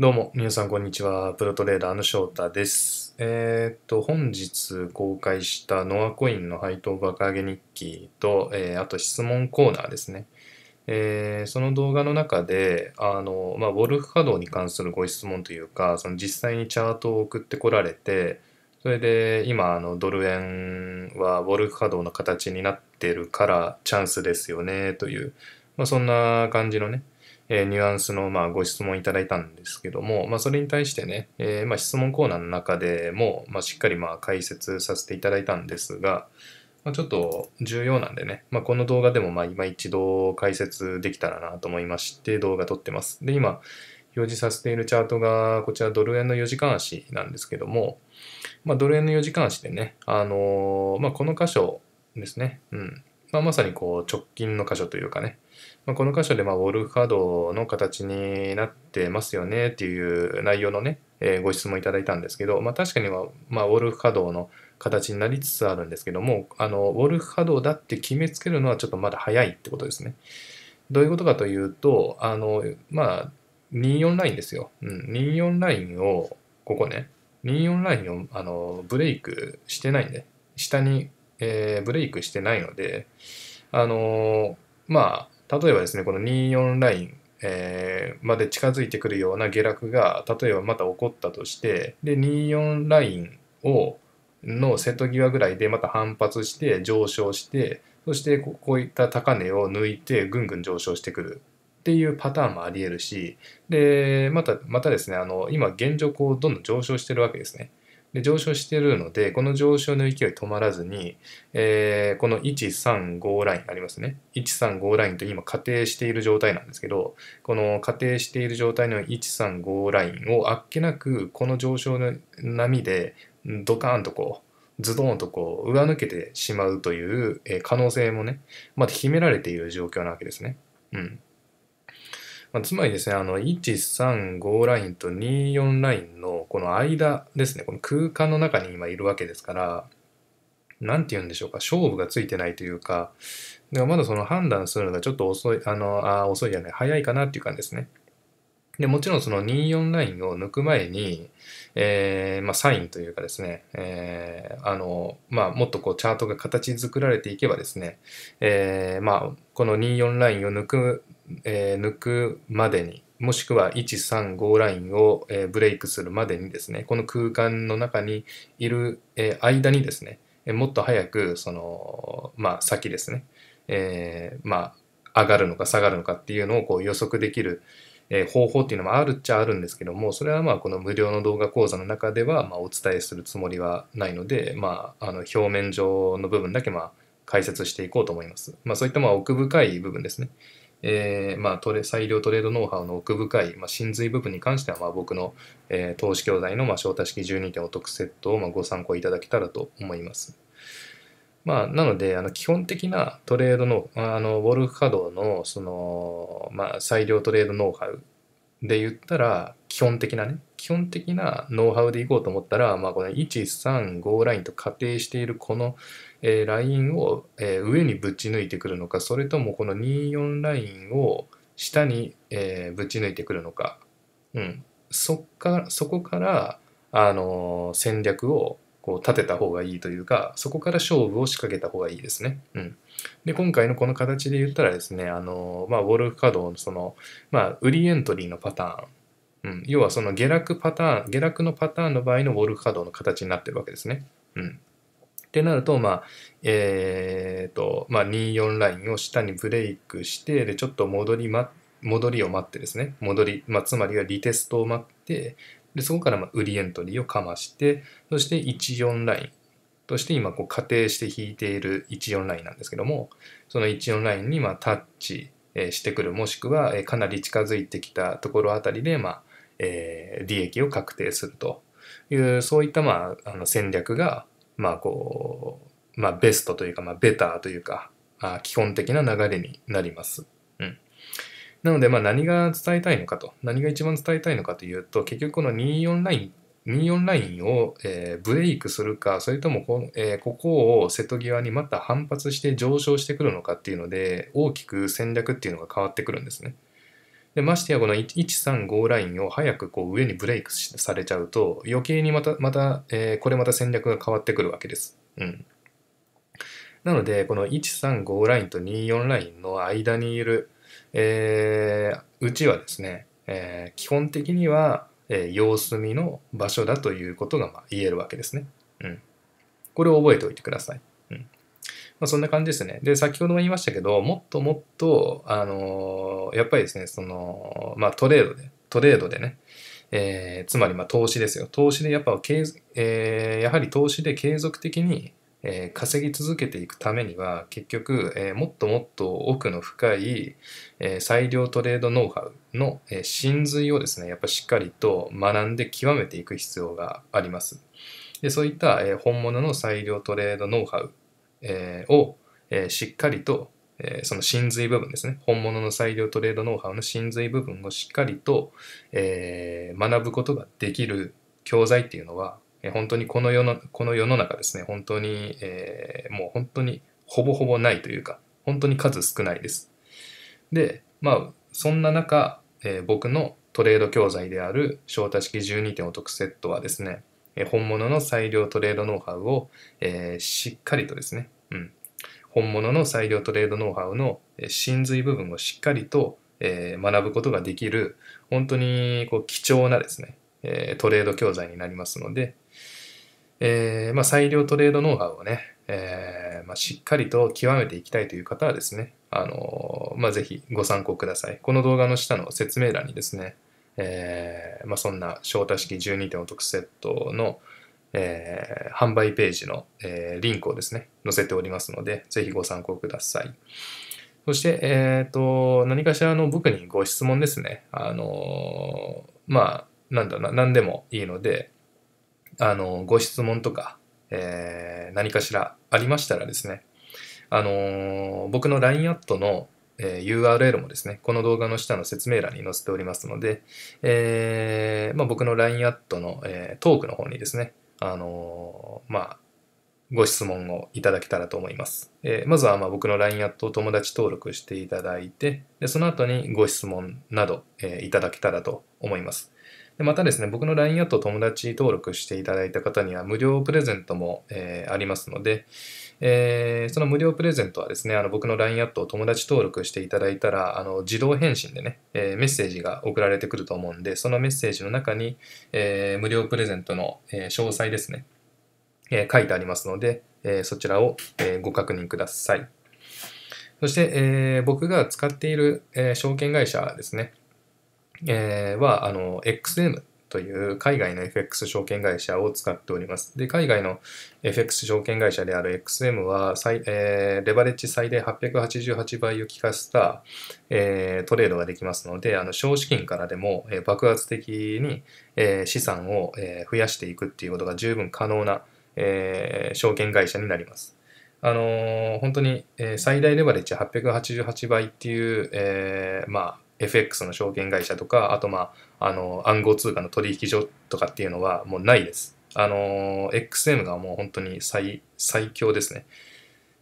どうも、皆さんこんにちは。プロトレーダーの翔太です。えー、っと、本日公開したノアコインの配当爆上げ日記と、えー、あと質問コーナーですね。えー、その動画の中で、あの、まあ、ウォルフ稼働に関するご質問というか、その実際にチャートを送ってこられて、それで今、あの、ドル円はウォルフ波動の形になってるからチャンスですよね、という、まあ、そんな感じのね、えニュアンスの、まご質問いただいたんですけども、まあ、それに対してね、えー、ま質問コーナーの中でも、ましっかりまあ解説させていただいたんですが、まあ、ちょっと重要なんでね、まあ、この動画でもまあ今一度解説できたらなと思いまして動画撮ってます。で、今表示させているチャートがこちらドル円の4時間足なんですけども、まドル円の4時間足でね、あのー、まこの箇所ですね、うんままさにこう直近の箇所というかね、まあ、この箇所でまあウォルフ波動の形になってますよねっていう内容のね、えー、ご質問いただいたんですけど、まあ、確かにはまあウォルフ稼働の形になりつつあるんですけども、あのウォルフ稼働だって決めつけるのはちょっとまだ早いってことですね。どういうことかというと、あの、まあ、24ラインですよ。うん、24ラインを、ここね、24ラインをあのブレイクしてないんで、下に、えー、ブレイクしてないので、あのまあ、例えばですね、この24ライン、えー、まで近づいてくるような下落が、例えばまた起こったとして、で、24ラインを、の瀬戸際ぐらいでまた反発して上昇して、そしてこういった高値を抜いてぐんぐん上昇してくるっていうパターンもあり得るし、で、また、またですね、あの、今現状こうどんどん上昇してるわけですね。で上昇しているので、この上昇の勢い止まらずに、えー、この135ラインありますね。135ラインと今仮定している状態なんですけど、この仮定している状態の135ラインをあっけなく、この上昇の波でドカーンとこう、ズドーンとこう、上抜けてしまうという可能性もね、まだ秘められている状況なわけですね。うん。まあ、つまりですね、あの、135ラインと24ラインのこの間ですね、この空間の中に今いるわけですから、なんて言うんでしょうか、勝負がついてないというか、でまだその判断するのがちょっと遅い、あの、あ遅いじゃない、早いかなっていう感じですね。で、もちろんその24ラインを抜く前に、えー、まあ、サインというかですね、えー、あの、まあ、もっとこう、チャートが形作られていけばですね、えー、まあ、この24ラインを抜くえー、抜くまでに、もしくは135ラインを、えー、ブレイクするまでにですね、この空間の中にいる、えー、間にですね、えもっと早く、その、まあ、先ですね、えまあ、上がるのか下がるのかっていうのをこう予測できる、え方法っていうのもあるっちゃあるんですけども、それはまあこの無料の動画講座の中ではまお伝えするつもりはないので、まあ、あの表面上の部分だけま解説していこうと思います。まあ、そういったま奥深い部分ですね。えーまあ、トレ裁量トレードノウハウの奥深い、まあ、真髄部分に関しては、まあ、僕の、えー、投資教材の、まあ、招待式12点お得セットを、まあ、ご参考いただけたらと思います。まあ、なので、あの基本的なトレードの、あのウォルフ稼働のその、まあ、裁量トレードノウハウで言ったら、基本的なね、基本的なノウハウでいこうと思ったら、まあ、この135ラインと仮定しているこの、えー、ラインを、えー、上にぶち抜いてくるのか、それともこの24ラインを下に、えー、ぶち抜いてくるのか、うん、そっかそこから、あのー、戦略をこう立てた方がいいというか、そこから勝負を仕掛けた方がいいですね。うん。で、今回のこの形で言ったらですね、あの、まあ、ウォルフ稼働のその、まあ、売りエントリーのパターン、うん、要はその下落パターン、下落のパターンの場合のウォルフ稼働の形になってるわけですね。うん。ってなると、まあ、えっ、ー、と、まあ、24ラインを下にブレイクして、で、ちょっと戻りま、戻りを待ってですね、戻り、まあ、つまりはリテストを待って、でそこからま売りエントリーをかましてそして14ラインとして今こう仮定して引いている14ラインなんですけどもその14ラインにまタッチしてくるもしくはかなり近づいてきたところあたりでまえ利益を確定するというそういったまああの戦略がまあこうまあベストというかまベターというか基本的な流れになります。なので、まあ、何が伝えたいのかと、何が一番伝えたいのかというと、結局この24ライン24ラインを、えー、ブレイクするか、それともこ,、えー、ここを瀬戸際にまた反発して上昇してくるのかっていうので、大きく戦略っていうのが変わってくるんですね。でましてやこの135ラインを早くこう上にブレイクされちゃうと、余計にまた、また、えー、これまた戦略が変わってくるわけです。うん。なので、この135ラインと24ラインの間にいる、えー、うちはですね、えー、基本的には、えー、様子見の場所だということがまあ言えるわけですね。うん。これを覚えておいてください。うん。まあ、そんな感じですね。で、先ほども言いましたけど、もっともっと、あのー、やっぱりですね、その、まあトレードで、トレードでね、えー、つまりまあ投資ですよ。投資でやっぱ継、えー、やはり投資で継続的にえー、稼ぎ続けていくためには結局、えー、もっともっと奥の深い、えー、裁量トレードノウハウの、え真髄をですねやっぱしっかりと学んで極めていく必要がありますでそういった、え本物の裁量トレードノウハウ、えを、えしっかりと、えその真髄部分ですね本物の裁量トレードノウハウの真髄部分をしっかりと、え学ぶことができる教材っていうのはえ本当にこの世の、この世の中ですね、本当に、えー、もう本当にほぼほぼないというか、本当に数少ないです。で、まあ、そんな中、えー、僕のトレード教材である招太式12点解得セットはですね、え本物の裁量トレードノウハウを、えー、しっかりとですね、うん、本物の裁量トレードノウハウの真髄部分をしっかりと、えー、学ぶことができる、本当にこう貴重なですね、えトレード教材になりますので、えー、まあ、裁量トレードノウハウをね、えー、まあ、しっかりと極めていきたいという方はですね、あのまあ、ぜひご参考ください。この動画の下の説明欄にですね、えー、まあ、そんな小太式12点お得セットの、えー、販売ページの、えー、リンクをですね、載せておりますので、ぜひご参考ください。そして、えっ、と、何かしらの僕にご質問ですね。あのまあ、なんだな、何でもいいので、あの、ご質問とか、えー、何かしらありましたらですね、あのー、僕の LINE アットの、えー、URL もですね、この動画の下の説明欄に載せておりますので、えー、まあ、僕の LINE アットの、えトークの方にですね、あのまあ、ご質問をいただけたらと思います。えまずはま僕の LINE アットを友達登録していただいて、でその後にご質問など、えいただけたらと思います。でまたですね、僕の LINE アット友達登録していただいた方には無料プレゼントも、えー、ありますので、えー、その無料プレゼントはですね、あの僕の LINE アットを友達登録していただいたら、あの自動返信でね、えー、メッセージが送られてくると思うんで、そのメッセージの中に、えー、無料プレゼントの、え詳細ですね、え書いてありますので、えそちらを、えご確認ください。そして、え僕が使っている、え証券会社ですね、えー、は、あの、XM という海外の FX 証券会社を使っております。で、海外の FX 証券会社である XM は、えー、レバレッジ最大888倍を利かせた、えー、トレードができますので、あの、少資金からでも、えー、爆発的に、えー、資産を、えー、増やしていくっていうことが十分可能な、えー、証券会社になります。あのー、本当に、えー、最大レバレッジ888倍っていう、えー、まあ、FX の証券会社とか、あとまあ、あの、暗号通貨の取引所とかっていうのはもうないです。あの、XM がもう本当に最、最強ですね。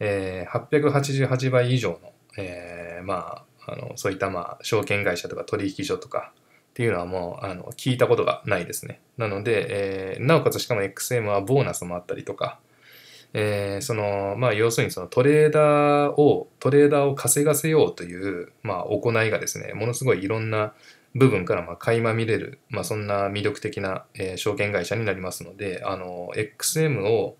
えー、888倍以上の、えー、まあ、あの、そういったまあ、証券会社とか取引所とか、っていうのはもう、あの、聞いたことがないですね。なので、えー、なおかつしかも XM はボーナスもあったりとか、えー、そのまあ、要するにそのトレーダーをトレーダーを稼がせようという、まあ、行いがですねものすごいいろんな部分からまあ垣間見れる、まあ、そんな魅力的な、えー、証券会社になりますのであの XM を、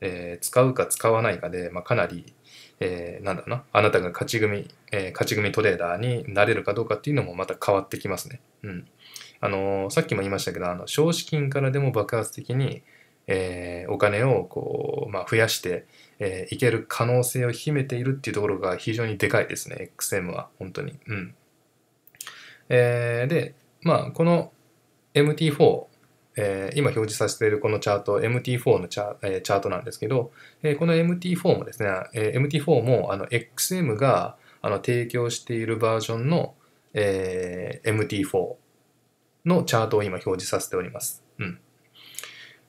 えー、使うか使わないかで、まあ、かなり、えー、なんだろうなあなたが勝ち組、えー、勝ち組トレーダーになれるかどうかっていうのもまた変わってきますね。うんあのさっきも言いましたけどあの少資金からでも爆発的にえー、お金をこう、まあ、増やして、えー、いける可能性を秘めているっていうところが非常にでかいですね、XM は、本当に。うん。えー、で、まあ、この MT4、えー、今表示させているこのチャート、MT4 のチャ,、えー、チャートなんですけど、えー、この MT4 もですね、えー、MT4 もあの XM があの提供しているバージョンの、えー、MT4 のチャートを今表示させております。うん。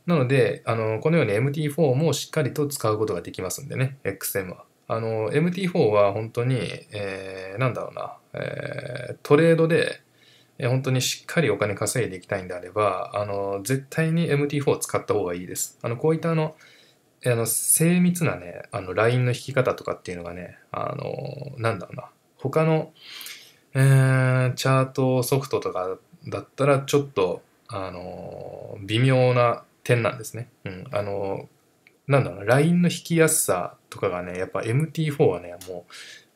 なので、あの、このように MT4 もしっかりと使うことができますんでね、XM は。あの、MT4 は本当に、えー、なんだろうな、えー、トレードで、えー、本当にしっかりお金稼いでいきたいんであれば、あの、絶対に MT4 を使った方がいいです。あの、こういったあの、あの精密なね、あの、ラインの引き方とかっていうのがね、あの、なんだろうな、他の、えー、チャートソフトとかだったら、ちょっと、あの、微妙な点なんですね。うん。あの、なんだろう、ラインの引きやすさとかがね、やっぱ MT4 はね、も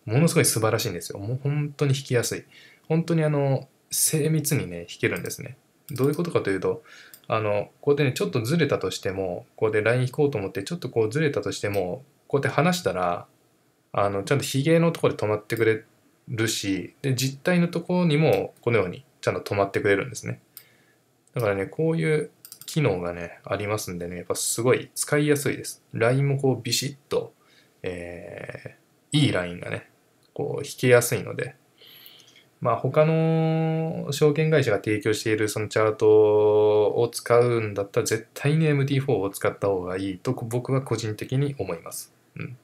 う、ものすごい素晴らしいんですよ。もう本当に引きやすい。本当にあの、精密にね、引けるんですね。どういうことかというと、あの、こうやってね、ちょっとずれたとしても、こうでライン引こうと思って、ちょっとこうずれたとしても、こうやって離したら、あの、ちゃんとヒゲのところで止まってくれるし、で、実体のところにも、このように、ちゃんと止まってくれるんですね。だからね、こういう機能がね、ありますんでね、やっぱすごい使いやすいです。LINE もこうビシッと、えー、いい LINE がね、こう引けやすいので、まあ他の証券会社が提供しているそのチャートを使うんだったら絶対に MT4 を使った方がいいと僕は個人的に思います。うん、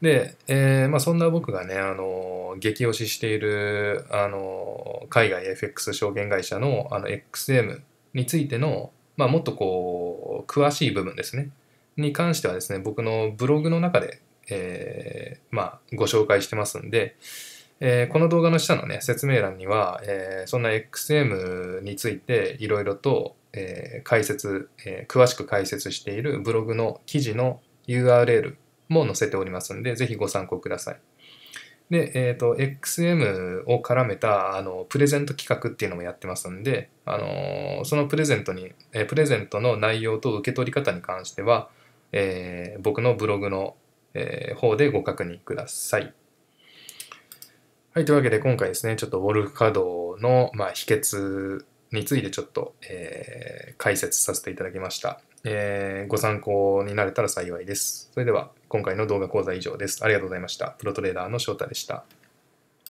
で、えー、まあ、そんな僕がね、あの、激推ししている、あの、海外 FX 証券会社のあの XM についての、まあ、もっとこう詳しい部分ですねに関してはですね僕のブログの中で、えー、まあ、ご紹介してますんで、えー、この動画の下のね説明欄には、えー、そんな XM についていろいろと、え解説、え詳しく解説しているブログの記事の URL も載せておりますんで、ぜひご参考ください。で、えっ、ー、と、XM を絡めた、あの、プレゼント企画っていうのもやってますんで、あのー、そのプレゼントに、えー、プレゼントの内容と受け取り方に関しては、えー、僕のブログの、えー、方でご確認ください。はい、というわけで今回ですね、ちょっとウォルフ稼働の、まあ、秘訣についてちょっと、えー、解説させていただきました。えー、ご参考になれたら幸いです。それでは。今回の動画講座以上です。ありがとうございました。プロトレーダーの翔太でした。